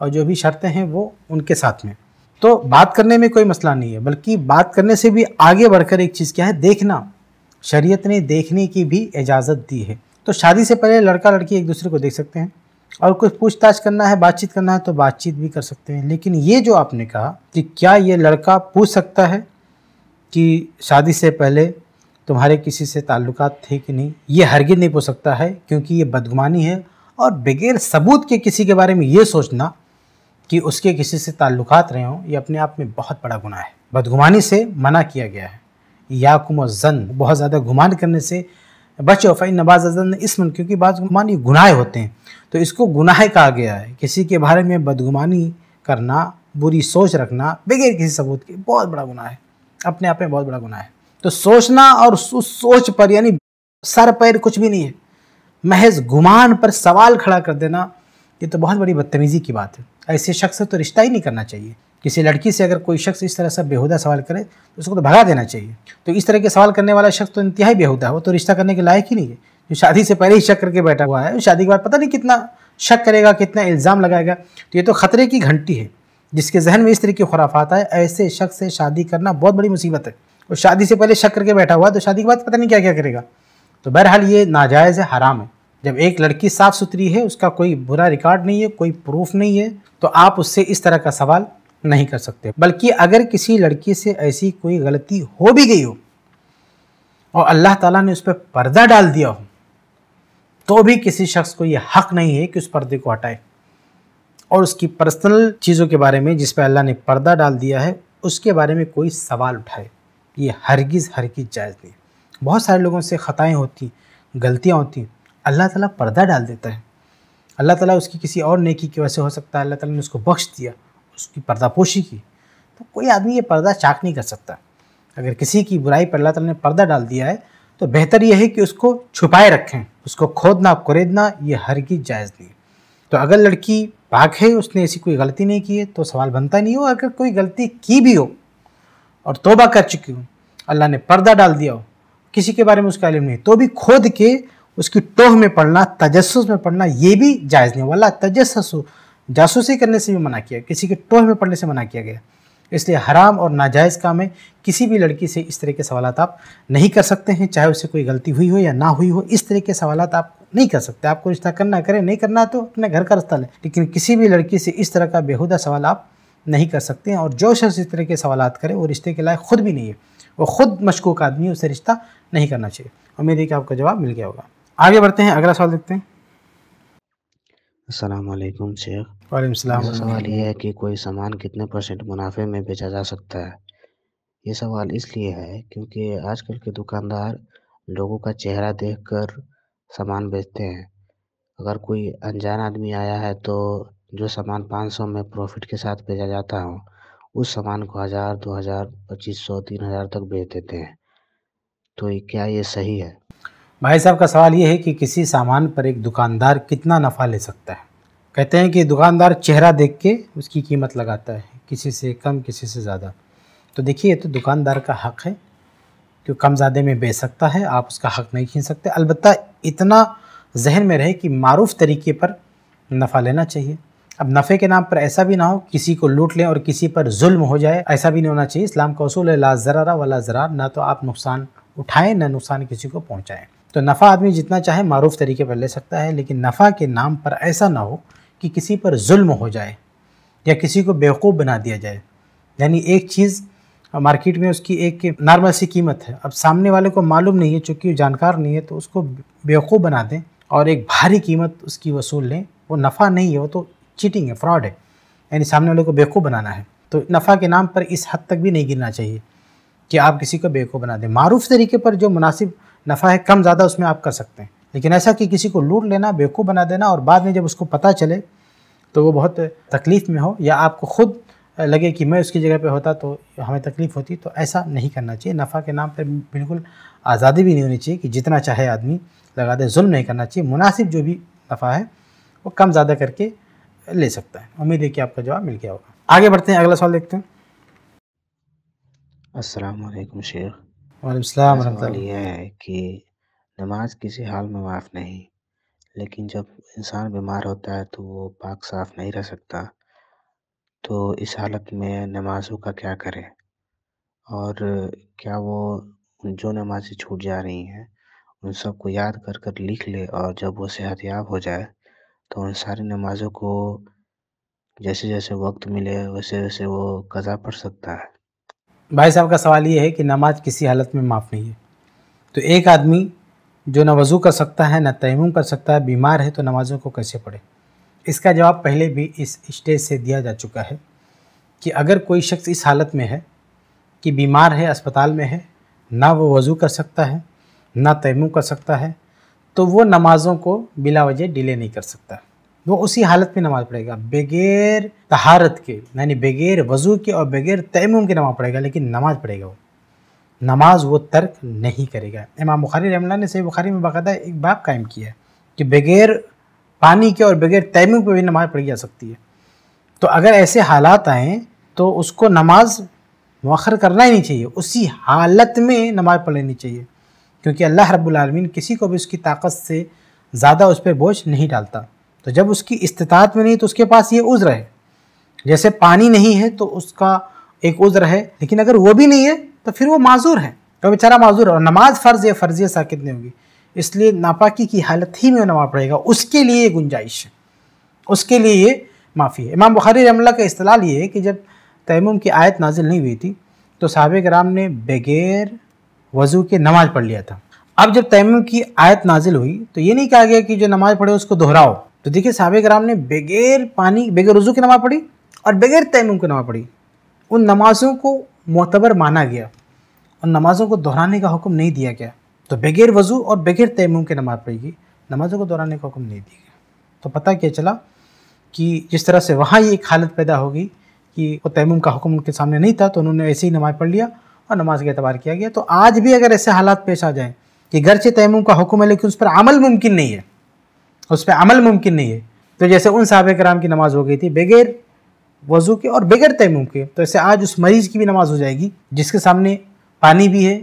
और जो भी शर्तें हैं वो उनके साथ में तो बात करने में कोई मसला नहीं है बल्कि बात करने से भी आगे बढ़कर एक चीज़ क्या है देखना शरीयत ने देखने की भी इजाज़त दी है तो शादी से पहले लड़का लड़की एक दूसरे को देख सकते हैं और कुछ पूछताछ करना है बातचीत करना है तो बातचीत भी कर सकते हैं लेकिन ये जो आपने कहा कि क्या ये लड़का पूछ सकता है कि शादी से पहले तुम्हारे किसी से ताल्लुक थे कि नहीं ये हरगिज नहीं पूछ सकता है क्योंकि ये बदगुमानी है और बगैर सबूत के किसी के बारे में ये सोचना कि उसके किसी से ताल्लुक रहे हों ये अपने आप में बहुत बड़ा गुनाह है बदगुमानी से मना किया गया है याकुम और जन बहुत ज़्यादा गुमान करने से बच वफ़ाई नबाज अजन इसमन क्योंकि बाज़गुमानी गुनाह होते हैं तो इसको गुनाह कहा गया है किसी के बारे में बदगुमानी करना बुरी सोच रखना बगैर किसी सबूत के बहुत बड़ा गुनाह है अपने आप में बहुत बड़ा गुनाह है तो सोचना और उस सोच पर यानी सर पैर कुछ भी नहीं है महज गुमान पर सवाल खड़ा कर देना ये तो बहुत बड़ी बदतमीज़ी की बात है ऐसे शख्स से तो रिश्ता ही नहीं करना चाहिए किसी लड़की से अगर कोई शख्स इस तरह से बेहुदा सवाल करे तो उसको तो भगा देना चाहिए तो इस तरह के सवाल करने वाला शख्स तो इंतहाई बेहुदा हो तो रिश्ता करने के लायक ही नहीं है जो शादी से पहले ही शक करके बैठा हुआ है शादी के बाद पता नहीं कितना शक करेगा कितना इल्ज़ाम लगाएगा तो ये तो ख़तरे की घंटी है जिसके जहन में इस तरह की खुराफात है ऐसे शख्स से शादी करना बहुत बड़ी मुसीबत है और शादी से पहले शक करके बैठा हुआ है तो शादी के बाद पता नहीं क्या क्या करेगा तो बहरहाल ये नाजायज़ है हराम है जब एक लड़की साफ़ सुथरी है उसका कोई बुरा रिकॉर्ड नहीं है कोई प्रूफ नहीं है तो आप उससे इस तरह का सवाल नहीं कर सकते बल्कि अगर किसी लड़की से ऐसी कोई गलती हो भी गई हो और अल्लाह ताला ने उस पर पर्दा डाल दिया हो तो भी किसी शख्स को यह हक नहीं है कि उस पर्दे को हटाए और उसकी पर्सनल चीज़ों के बारे में जिस पर अल्लाह ने पर्दा डाल दिया है उसके बारे में कोई सवाल उठाए ये हरगिज़ हरगिज़ जायज़ नहीं बहुत सारे लोगों से ख़ताएँ होती गलतियाँ होती अल्लाह ताला पर्दा डाल देता है अल्लाह ताला उसकी किसी और नेकी की वजह से हो सकता है अल्लाह ताला ने उसको बख्श दिया उसकी पर्दापोशी की तो कोई आदमी ये पर्दा चाक नहीं कर सकता अगर किसी की बुराई पर अल्लाह ने पर्दा डाल दिया है तो बेहतर यह है कि उसको छुपाए रखें उसको खोदना कुरेदना ये की जायज़ नहीं तो अगर लड़की पाक है उसने ऐसी कोई गलती नहीं की है तो सवाल बनता नहीं हो अगर कोई गलती की भी हो और तोबा कर चुकी हो अल्लाह ने पर्दा डाल दिया हो किसी के बारे में उसका इलम नहीं तो भी खोद के उसकी टोह में पढ़ना तजस में पढ़ना ये भी जायज़ नहीं वाला तजस हो जासूसी करने से भी मना किया किसी के टोह में पड़ने से मना किया गया इसलिए हराम और नाजायज़ काम है किसी भी लड़की से इस तरह के सवाल आप नहीं कर सकते हैं चाहे उससे कोई गलती हुई हो या ना हुई हो इस तरह के सवाल आप नहीं कर सकते आपको रिश्ता करना करें नहीं करना तो अपने घर का रास्ता लें लेकिन किसी भी लड़की से इस तरह का बेहुदा सवाल आप नहीं कर सकते हैं और जो शख्स इस तरह के सवाल करे वो रिश्ते के लायक खुद भी नहीं है वो खुद मशकूक आदमी है उसे रिश्ता नहीं करना चाहिए उम्मीद है कि आपका जवाब मिल गया होगा आगे बढ़ते हैं अगला सवाल देखते हैं असलकुम शेख वाले सवाल यह है कि कोई सामान कितने परसेंट मुनाफे में बेचा जा सकता है ये सवाल इसलिए है क्योंकि आजकल के दुकानदार लोगों का चेहरा देखकर सामान बेचते हैं अगर कोई अनजान आदमी आया है तो जो सामान 500 में प्रॉफिट के साथ बेचा जाता हो उस सामान को हज़ार दो हज़ार पच्चीस सौ तीन हज़ार तक बेच देते हैं तो क्या ये सही है भाई साहब का सवाल ये है कि किसी सामान पर एक दुकानदार कितना नफ़ा ले सकता है कहते हैं कि दुकानदार चेहरा देख के उसकी कीमत लगाता है किसी से कम किसी से ज़्यादा तो देखिए तो दुकानदार का हक़ है कि कम ज़्यादा में बेच सकता है आप उसका हक़ नहीं खींच सकते अलबत् इतना जहन में रहे कि मरूफ तरीके पर नफ़ा लेना चाहिए अब नफ़े के नाम पर ऐसा भी ना हो किसी को लूट लें और किसी पर जुल्म हो जाए ऐसा भी नहीं होना चाहिए इस्लाम का असूल है ला ज़रारा वाला ज़रार ना तो आप नुकसान उठाएं ना नुकसान किसी को पहुँचाएँ तो नफ़ा आदमी जितना चाहे मरूफ तरीके पर ले सकता है लेकिन नफ़ा के नाम पर ऐसा ना हो कि किसी पर जुल्म हो जाए या किसी को बेवकूफ़ बना दिया जाए यानी एक चीज़ मार्केट में उसकी एक नॉर्मल सी कीमत है अब सामने वाले को मालूम नहीं है चूँकि जानकार नहीं है तो उसको बेवकूफ़ बना दें और एक भारी कीमत उसकी वसूल लें वो नफ़ा नहीं है वो तो चीटिंग है फ्रॉड है यानी सामने वाले को बेवकूफ़ बनाना है तो नफ़ा के नाम पर इस हद तक भी नहीं गिरना चाहिए कि आप किसी को बेवकूफ़ बना दें मरूफ़ तरीके पर जो मुनासिब नफ़ा है कम ज़्यादा उसमें आप कर सकते हैं लेकिन ऐसा कि किसी को लूट लेना बेवकूफ़ बना देना और बाद में जब उसको पता चले तो वो बहुत तकलीफ़ में हो या आपको खुद लगे कि मैं उसकी जगह पे होता तो हमें तकलीफ़ होती तो ऐसा नहीं करना चाहिए नफ़ा के नाम पर बिल्कुल आज़ादी भी नहीं होनी चाहिए कि जितना चाहे आदमी लगा दे जुल्म नहीं करना चाहिए मुनासिब जो भी नफ़ा है वो कम ज़्यादा करके ले सकता है उम्मीद है कि आपका जवाब मिल गया होगा आगे बढ़ते हैं अगला सवाल देखते हैं असलकम शेख वालेकुम सलाम है कि नमाज़ किसी हाल में माफ़ नहीं, लेकिन जब इंसान बीमार होता है तो वो पाक साफ़ नहीं रह सकता। तो इस हालत में नमाज़ों का क्या करें? और क्या वो जो नमाज़ें छूट जा रही हैं, उन सबको याद कर कर लिख ले और जब वो सेहतयाब हो जाए, तो उन सारी नमाज़ों को जैसे-जैसे वक़्त मिले, वैसे-वैसे वो क़ज़ा पढ़ सकता है? भाई साहब का सवाल ये है कि नमाज किसी हालत में माफ़ नहीं है तो एक आदमी जो ना वज़ू कर सकता है ना तयम कर सकता है बीमार है तो नमाज़ों को कैसे पढ़े इसका जवाब पहले भी इस स्टेज से दिया जा चुका है कि अगर कोई शख्स इस हालत में है कि बीमार है अस्पताल में है ना वो वज़ू कर सकता है ना तयम कर सकता है तो वो नमाज़ों को बिला वजह डिले नहीं कर सकता वो उसी हालत में नमाज पढ़ेगा बगैर तहारत के यानी बगैर वज़ू के और बगैर तयम के नमाज पढ़ेगा लेकिन नमाज पढ़ेगा वो नमाज वो तर्क नहीं करेगा इमाम बुखारी रहमल्ला ने सही बुखारी में बाकायदा एक बाब कायम किया है कि बगैर पानी के और बगैर तयम पर भी नमाज पढ़ी जा सकती है तो अगर ऐसे हालात आएँ तो उसको नमाज मौखर करना ही नहीं चाहिए उसी हालत में नमाज पढ़ लेनी चाहिए क्योंकि अल्लाह रब्बुल रबालमीन किसी को भी उसकी ताकत से ज़्यादा उस पर बोझ नहीं डालता तो जब उसकी इस्तात में नहीं तो उसके पास ये उज्र है जैसे पानी नहीं है तो उसका एक उज्र है लेकिन अगर वो भी नहीं है तो फिर वो माजूर है तो बेचारा माजूर और नमाज फ़र्ज़ या फ़र्ज़ साकित नहीं होगी इसलिए नापाकी की हालत ही में नमाज पड़ेगा उसके लिए ये गुंजाइश है उसके लिए ये माफ़ी है इमाम बुखारी रमला का असलाल ये है कि जब तयम की आयत नाजिल नहीं हुई थी तो साहब कराम ने बगैर वज़ू के नमाज़ पढ़ लिया था अब जब तैम की आयत नाजिल हुई तो ये नहीं कहा गया कि जो नमाज़ पढ़े उसको दोहराओ तो देखिए सबक राम ने बगैर पानी बगैर वजू की नमाज़ पढ़ी और बगैर तैमुम की नमाज़ पढ़ी उन नमाज़ों को मोतबर माना गया उन नमाज़ों को दोहराने का हुक्म नहीं दिया गया तो बगैर वजू और बगैर तैमुम की नमाज़ पढ़ेगी नमाज़ों को दोहराने का हुक्म नहीं दिया गया तो पता क्या चला कि जिस तरह से वहाँ ये एक हालत पैदा होगी कि वो तैमुम का हुक्म उनके सामने नहीं था तो उन्होंने ऐसे ही नमाज़ पढ़ लिया और नमाज का एतबार किया गया तो आज भी अगर ऐसे हालात पेश आ जाएँ कि घर से तैमुम का हुक्म है लेकिन उस पर अमल मुमकिन नहीं है उस पर अमल मुमकिन नहीं है तो जैसे उन साहब कराम की नमाज़ हो गई थी बगैर वज़ू के और बगैर तैमूम के तो ऐसे आज उस मरीज़ की भी नमाज़ हो जाएगी जिसके सामने पानी भी है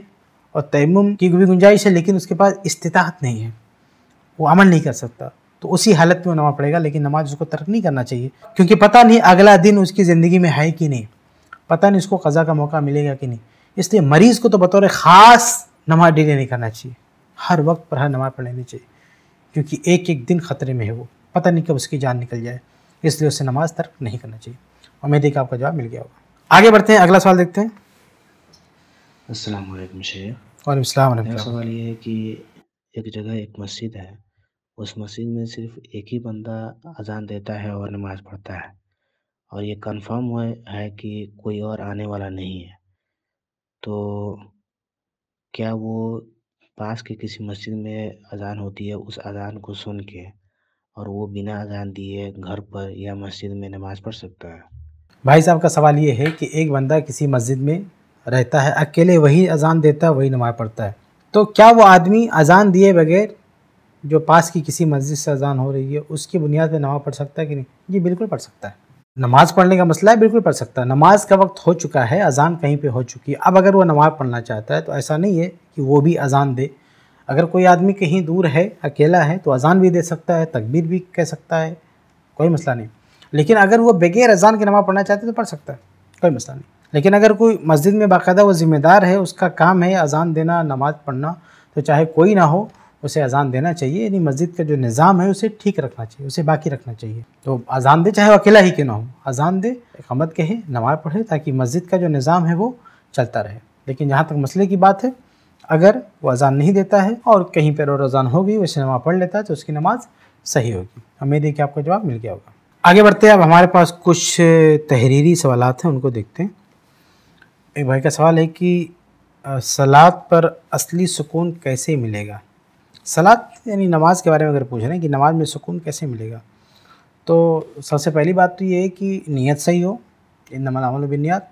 और तयम की भी गुंजाइश है लेकिन उसके पास इस्तात नहीं है वो अमल नहीं कर सकता तो उसी हालत में नमाज पड़ेगा लेकिन नमाज उसको तर्क नहीं करना चाहिए क्योंकि पता नहीं अगला दिन उसकी ज़िंदगी में है कि नहीं पता नहीं उसको कज़ा का मौका मिलेगा कि नहीं इसलिए मरीज़ को तो बतौर ख़ास नमाज डिले नहीं करना चाहिए हर वक्त पर हर नमाज पढ़नी चाहिए क्योंकि एक एक दिन ख़तरे में है वो पता नहीं कब उसकी जान निकल जाए इसलिए उसे नमाज तर्क नहीं करना चाहिए उम्मीद है कि आपका जवाब मिल गया होगा आगे बढ़ते हैं अगला सवाल देखते हैं अस्सलाम शेख और सवाल ये है कि एक जगह एक मस्जिद है उस मस्जिद में सिर्फ एक ही बंदा अजान देता है और नमाज पढ़ता है और ये कन्फर्म हुआ है कि कोई और आने वाला नहीं है तो क्या वो पास के किसी मस्जिद में अज़ान होती है उस अज़ान को सुन के और वो बिना अज़ान दिए घर पर या मस्जिद में नमाज़ पढ़ सकता है भाई साहब का सवाल ये है कि एक बंदा किसी मस्जिद में रहता है अकेले वही अज़ान देता है वही नमाज़ पढ़ता है तो क्या वो आदमी अज़ान दिए बगैर जो पास की किसी मस्जिद से अजान हो रही है उसकी बुनियाद पर नमाज़ पढ़ सकता है कि नहीं जी बिल्कुल पढ़ सकता है नमाज़ पढ़ने का मसला है बिल्कुल पढ़ सकता है नमाज का वक्त हो चुका है अजान कहीं पे हो चुकी है अब अगर वो नमाज़ पढ़ना चाहता है तो ऐसा नहीं है कि वो भी अजान दे अगर कोई आदमी कहीं दूर है अकेला है तो अजान भी दे सकता है तकबीर भी कह सकता है कोई मसला नहीं लेकिन अगर वो बगैर अजान की नमाज़ पढ़ना चाहते हैं तो पढ़ सकता है कोई मसला नहीं लेकिन अगर कोई मस्जिद में बाकायदा वो ज़िम्मेदार है उसका काम है अजान देना नमाज़ पढ़ना तो चाहे कोई ना हो उसे अजान देना चाहिए यानी मस्जिद का जो निज़ाम है उसे ठीक रखना चाहिए उसे बाकी रखना चाहिए तो अजान दे चाहे अकेला ही क्यों ना हो अजान दे अमद कहे नमाज़ पढ़े ताकि मस्जिद का जो निज़ाम है वो चलता रहे लेकिन जहाँ तक मसले की बात है अगर वो अजान नहीं देता है और कहीं पर और अजान हो गई वैसे नमाज़ पढ़ लेता है तो उसकी नमाज़ सही होगी हमें देखिए आपका आपको जवाब मिल गया होगा आगे बढ़ते हैं अब हमारे पास कुछ तहरीरी सवाल हैं उनको देखते हैं एक भाई का सवाल है कि सलाद पर असली सुकून कैसे मिलेगा सलाद यानी नमाज़ के बारे में अगर पूछ रहे हैं कि नमाज़ में सुकून कैसे मिलेगा तो सबसे पहली बात तो ये है कि नीयत सही हो नमल बिनियात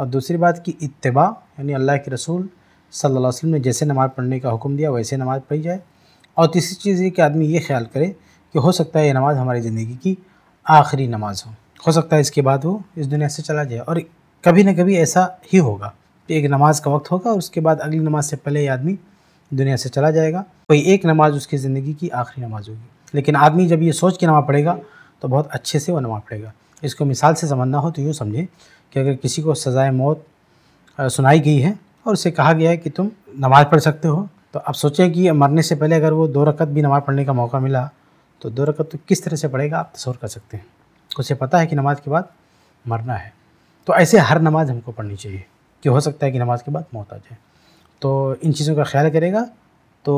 और दूसरी बात कि इतबा यानी अल्लाह के रसूल सल्लल्लाहु अलैहि वसल्लम ने जैसे नमाज़ पढ़ने का हुक्म दिया वैसे नमाज़ पढ़ी जाए और तीसरी चीज़ ये कि आदमी ये ख्याल करे कि हो सकता है ये नमाज़ हमारी ज़िंदगी की आखिरी नमाज हो हो सकता है इसके बाद वो इस दुनिया से चला जाए और कभी ना कभी ऐसा ही होगा कि एक नमाज़ का वक्त होगा और उसके बाद अगली नमाज से पहले ये आदमी दुनिया से चला जाएगा कोई एक नमाज उसकी ज़िंदगी की आखिरी नमाज होगी लेकिन आदमी जब ये सोच के नमाज पढ़ेगा तो बहुत अच्छे से वो नमाज पढ़ेगा इसको मिसाल से समझना हो तो यूँ समझें कि अगर किसी को सज़ाए मौत सुनाई गई है और उसे कहा गया है कि तुम नमाज़ पढ़ सकते हो तो अब सोचें कि मरने से पहले अगर वो दो रकत भी नमाज़ पढ़ने का मौका मिला तो दो रकत तो किस तरह से पढ़ेगा आप तस्वर कर सकते हैं उसे पता है कि नमाज के बाद मरना है तो ऐसे हर नमाज हमको पढ़नी चाहिए कि हो सकता है कि नमाज के बाद मौत आ जाए तो इन चीज़ों का ख्याल करेगा तो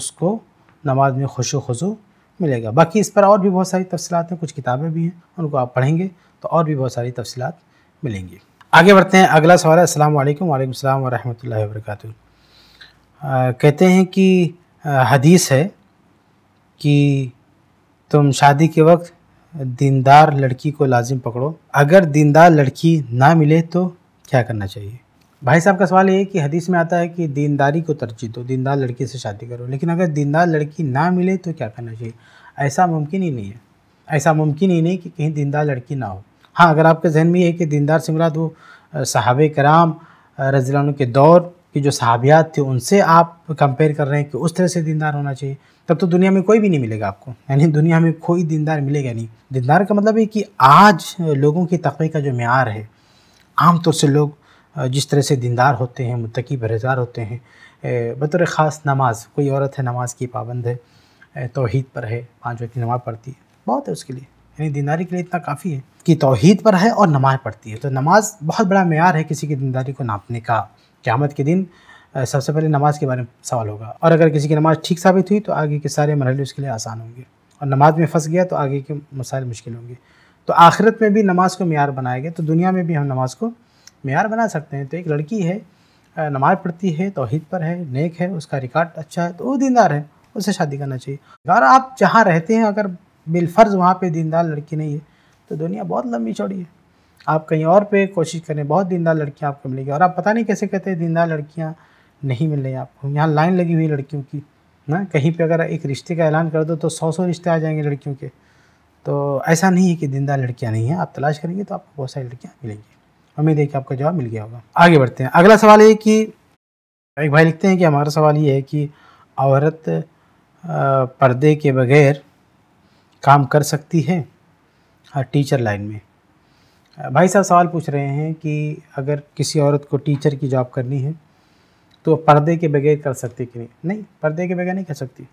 उसको नमाज में खुश वजू मिलेगा बाकी इस पर और भी बहुत सारी तफसलत हैं कुछ किताबें भी हैं उनको आप पढ़ेंगे तो और भी बहुत सारी तफसलत मिलेंगी आगे बढ़ते हैं अगला सवाल है अस्सलाम वालेकुम वालेकुम अस्सलाम कहते हैं कि आ, हदीस है कि तुम शादी के वक्त दीनदार लड़की को लाजिम पकड़ो अगर दीनदार लड़की ना मिले तो क्या करना चाहिए भाई साहब का सवाल ये है कि हदीस में आता है कि दीनदारी को तरजीह दो दीनदार लड़की से शादी करो लेकिन अगर दीनदार लड़की ना मिले तो क्या करना चाहिए ऐसा मुमकिन ही नहीं है ऐसा मुमकिन ही नहीं कि कहीं दीनदार लड़की ना हो हाँ अगर आपके जहन में ये है कि दीनदार से मिला तो साहब कराम रजीलान के दौर की जो सहाबियात थी उनसे आप कंपेयर कर रहे हैं कि उस तरह से दीनदार होना चाहिए तब तो दुनिया में कोई भी नहीं मिलेगा आपको यानी दुनिया में कोई दीनदार मिलेगा नहीं दीनदार का मतलब ये कि आज लोगों की तकवे का जो मैार है आमतौर से लोग जिस तरह से दिनदार होते हैं मुतकी बरेजार होते हैं बतौर ख़ास नमाज कोई औरत है नमाज की पाबंद है तोहद पर है पाँच वक्त नमाज़ पढ़ती है बहुत है उसके लिए यानी दिनदारी के लिए इतना काफ़ी है कि तोहद पर है और नमाज़ पढ़ती है तो नमाज बहुत बड़ा मैार है किसी की दिनदारी को नापने का क़्यामत के दिन सबसे पहले नमाज के बारे में सवाल होगा और अगर किसी की नमाज ठीक साबित हुई तो आगे के सारे मरहल उसके लिए आसान होंगे और नमाज में फंस गया तो आगे के मसाइल मुश्किल होंगे तो आखिरत में भी नमाज को मैार बनाया गया तो दुनिया में भी हम नमाज को मैार बना सकते हैं तो एक लड़की है नमाज़ पढ़ती है तोहहीद पर है नेक है उसका रिकॉर्ड अच्छा है तो वो दीनदार है उसे शादी करना चाहिए अगर आप जहाँ रहते हैं अगर बिलफर्ज वहाँ पे दीनदार लड़की नहीं है तो दुनिया बहुत लंबी चौड़ी है आप कहीं और पे कोशिश करें बहुत दीनदार लड़कियाँ आपको मिलेगी और आप पता नहीं कैसे कहते हैं दीनदार लड़कियाँ नहीं मिल रही आपको यहाँ लाइन लगी हुई लड़कियों की ना कहीं पे अगर एक रिश्ते का ऐलान कर दो तो सौ सौ रिश्ते आ जाएंगे लड़कियों के तो ऐसा नहीं है कि दीनदार लड़कियाँ नहीं हैं आप तलाश करेंगे तो आपको बहुत सारी लड़कियाँ मिलेंगी उम्मीद है कि आपका जवाब मिल गया होगा आगे बढ़ते हैं अगला सवाल ये कि एक भाई लिखते हैं कि हमारा सवाल ये है कि औरत पर्दे के बगैर काम कर सकती है टीचर लाइन में भाई साहब सवाल पूछ रहे हैं कि अगर किसी औरत को टीचर की जॉब करनी है तो पर्दे के बगैर कर सकती कि नहीं नहीं पर्दे के बगैर नहीं कर सकती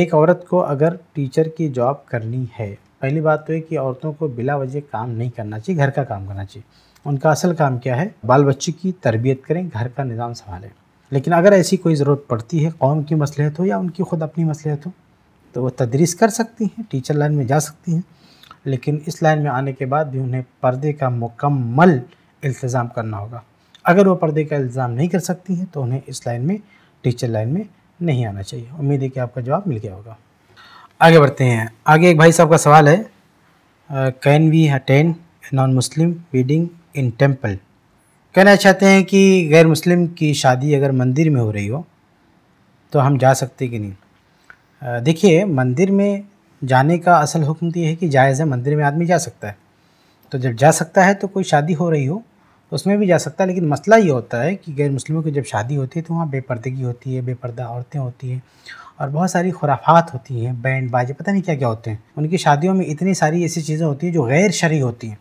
एक औरत को अगर टीचर की जॉब करनी है पहली बात तो है कि औरतों को बिला वजह काम नहीं करना चाहिए घर का काम करना चाहिए उनका असल काम क्या है बाल बच्चे की तरबियत करें घर का निज़ाम संभालें लेकिन अगर ऐसी कोई ज़रूरत पड़ती है कौम की मसलहत हो या उनकी ख़ुद अपनी मसलहत हो तो वो तदरीस कर सकती हैं टीचर लाइन में जा सकती हैं लेकिन इस लाइन में आने के बाद भी उन्हें पर्दे का मुकम्मल इल्तज़ाम करना होगा अगर वो पर्दे का इल्ज़ाम नहीं कर सकती हैं तो उन्हें इस लाइन में टीचर लाइन में नहीं आना चाहिए उम्मीद है कि आपका जवाब मिल गया होगा आगे बढ़ते हैं आगे एक भाई साहब का सवाल है can we attend non Muslim wedding in temple कहना चाहते हैं कि गैर मुस्लिम की शादी अगर मंदिर में हो रही हो तो हम जा सकते कि नहीं देखिए मंदिर में जाने का असल हुक्म तो यह है कि जायज़ है मंदिर में आदमी जा सकता है तो जब जा सकता है तो कोई शादी हो रही हो तो उसमें भी जा सकता है लेकिन मसला ये होता है कि गैर मुस्लिमों की जब शादी होती है तो वहाँ बेपर्दगी होती है बेपर्दा औरतें होती हैं और बहुत सारी खुराफात होती हैं बैंड बाजे पता नहीं क्या क्या होते हैं उनकी शादियों में इतनी सारी ऐसी चीज़ें होती हैं जो गैर शरी होती हैं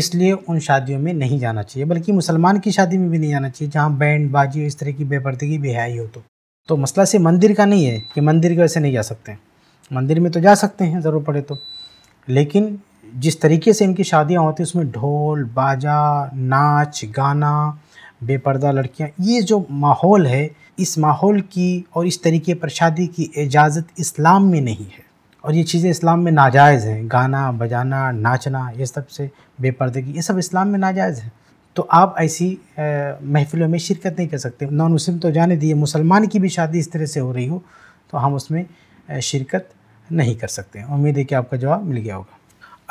इसलिए उन शादियों में नहीं जाना चाहिए बल्कि मुसलमान की शादी में भी नहीं जाना चाहिए जहाँ बैंड बाजी इस तरह की बेपर्दगी बेहाई हो तो तो मसला सिर्फ मंदिर का नहीं है कि मंदिर की वजह से नहीं जा सकते मंदिर में तो जा सकते हैं ज़रूर पड़े तो लेकिन जिस तरीके से इनकी शादियाँ होती हैं उसमें ढोल बाजा नाच गाना बेपर्दा लड़कियाँ ये जो माहौल है इस माहौल की और इस तरीके पर शादी की इजाज़त इस्लाम में नहीं है और ये चीज़ें इस्लाम में नाजायज़ हैं गाना बजाना नाचना ये सब से बेपर्दगी ये सब इस्लाम में नाजायज़ है तो आप ऐसी महफ़िलों में शिरकत नहीं कर सकते नॉन मुस्लिम तो जाने दिए मुसलमान की भी शादी इस तरह से हो रही हो तो हम उसमें शिरकत नहीं कर सकते उम्मीद है कि आपका जवाब मिल गया होगा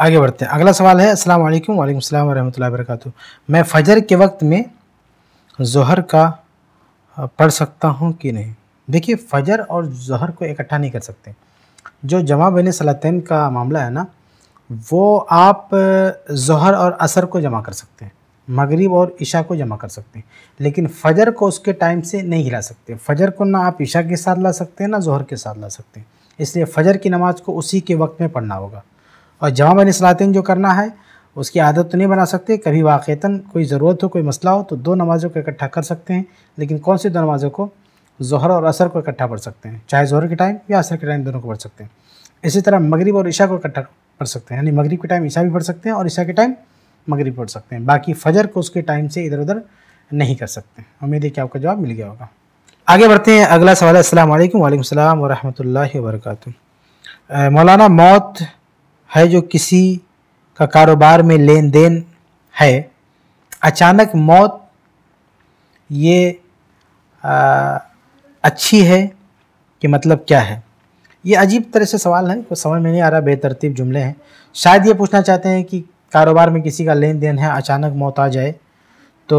आगे बढ़ते हैं अगला सवाल है असल वालेकुम वालेकुम वरक मैं फजर के वक्त में जहर का पढ़ सकता हूँ कि नहीं देखिए फजर और जहर को इकट्ठा नहीं कर सकते जो जमा बने सलातन का मामला है ना वो आप जहर और असर को जमा कर सकते हैं मगरिब और इशा को जमा कर सकते हैं लेकिन फजर को उसके टाइम से नहीं हिला सकते फजर को ना आप इशा के साथ ला सकते हैं ना जहर के साथ ला सकते हैं इसलिए फजर की नमाज़ को उसी के वक्त में पढ़ना होगा और जमा बने सलातिन जो करना है उसकी आदत तो नहीं बना सकते कभी वाक़ता कोई ज़रूरत हो कोई मसला हो तो दो नमाज़ों को इकट्ठा कर सकते हैं लेकिन कौन सी दो नमाज़ों को जहर और असर को इकट्ठा पढ़ सकते हैं चाहे जहर के टाइम या असर के टाइम दोनों को पढ़ सकते हैं इसी तरह मगरब और ईशा को इकट्ठा पढ़ सकते हैं यानी मगरब के टाइम ईशा भी पढ़ सकते हैं और ईशा के टाइम मगरब पढ़ सकते हैं बाकी फजर को उसके टाइम से इधर उधर नहीं कर सकते उम्मीद है कि आपका जवाब मिल गया होगा आगे बढ़ते हैं अगला सवाल असल वालेकुम वालेकुम सलाम व मौलाना मौत है जो किसी का कारोबार में लेन देन है अचानक मौत ये आ, अच्छी है कि मतलब क्या है ये अजीब तरह से सवाल है कुछ समझ में नहीं आ रहा बेतरतीब जुमले हैं शायद ये पूछना चाहते हैं कि कारोबार में किसी का लेन देन है अचानक मौत आ जाए तो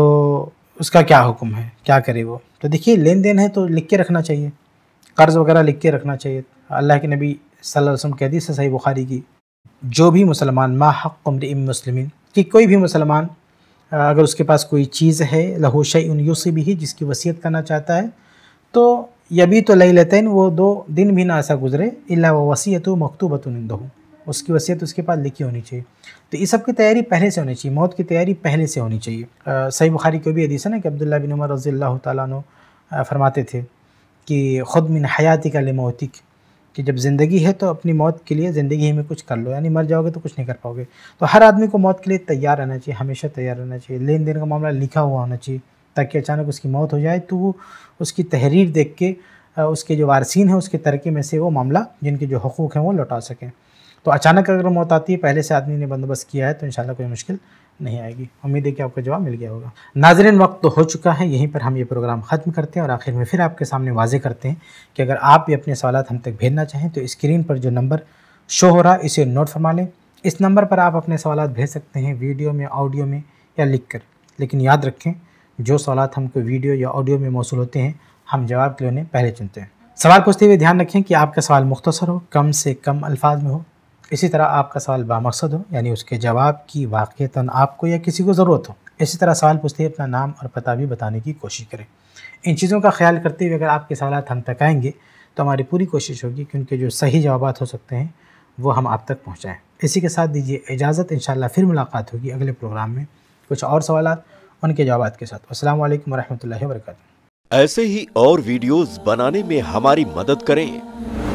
उसका क्या हुक्म है क्या करे वो तो देखिए लेन देन है तो लिख के रखना चाहिए कर्ज़ वगैरह लिख के रखना चाहिए अल्लाह के नबी सल्लल्लाहु अलैहि वसल्लम की हदीस सही बुखारी की जो भी मुसलमान मा हक उम्र मुस्लिम कि कोई भी मुसलमान अगर उसके पास कोई चीज़ है लहोश उन यूसी भी जिसकी वसीयत करना चाहता है तो यभी तो लई लेते हैं वो दो दिन भी ना ऐसा गुजरे इला व वसीयत मकतूबत निंदू उसकी वसीयत उसके पास लिखी होनी चाहिए तो इस सब की तैयारी पहले से होनी चाहिए मौत की तैयारी पहले से होनी चाहिए सही बुखारी को भी हदीस है ना कि अब्दुल्ला बिन उमर रज़ी तु फरमाते थे कि ख़ुद मिन हयाती का मौतिक कि जब ज़िंदगी है तो अपनी मौत के लिए ज़िंदगी ही में कुछ कर लो यानी मर जाओगे तो कुछ नहीं कर पाओगे तो हर आदमी को मौत के लिए तैयार रहना चाहिए हमेशा तैयार रहना चाहिए लेन देन का मामला लिखा हुआ होना चाहिए ताकि अचानक उसकी मौत हो जाए तो वो उसकी तहरीर देख के उसके जो वारसीन हैं उसके तरक्की में से वो मामला जिनके जो हकूक़ हैं वो लौटा सकें तो अचानक अगर मौत आती है पहले से आदमी ने बंदोबस्त किया है तो इन कोई मुश्किल नहीं आएगी उम्मीद है कि आपका जवाब मिल गया होगा नाजरन वक्त तो हो चुका है यहीं पर हम ये प्रोग्राम ख़त्म करते हैं और आखिर में फिर आपके सामने वाजे करते हैं कि अगर आप भी अपने सवाल हम तक भेजना चाहें तो स्क्रीन पर जो नंबर शो हो रहा है इसे नोट फरमा लें इस नंबर पर आप अपने सवाल भेज सकते हैं वीडियो में ऑडियो में या लिख कर लेकिन याद रखें जो सवालत हमको वीडियो या ऑडियो में मौसू होते हैं हम जवाब के लिए उन्हें पहले चुनते हैं सवाल पूछते हुए ध्यान रखें कि आपका सवाल मुख्तसर हो कम से कम अल्फाज में हो इसी तरह आपका सवाल बामकसद हो यानी उसके जवाब की वाक़ता आपको या किसी को ज़रूरत हो इसी तरह सवाल पूछते हुए अपना नाम और पता भी बताने की कोशिश करें इन चीज़ों का ख्याल करते हुए अगर आपके सवाल हम तक आएंगे तो हमारी पूरी कोशिश होगी कि उनके जो सही जवाब हो सकते हैं वो हम आप तक पहुँचाएँ इसी के साथ दीजिए इजाज़त इन फिर मुलाकात होगी अगले प्रोग्राम में कुछ और सवाल उनके जवाब के साथ असल वरहमल वर्क ऐसे ही और वीडियोज़ बनाने में हमारी मदद करें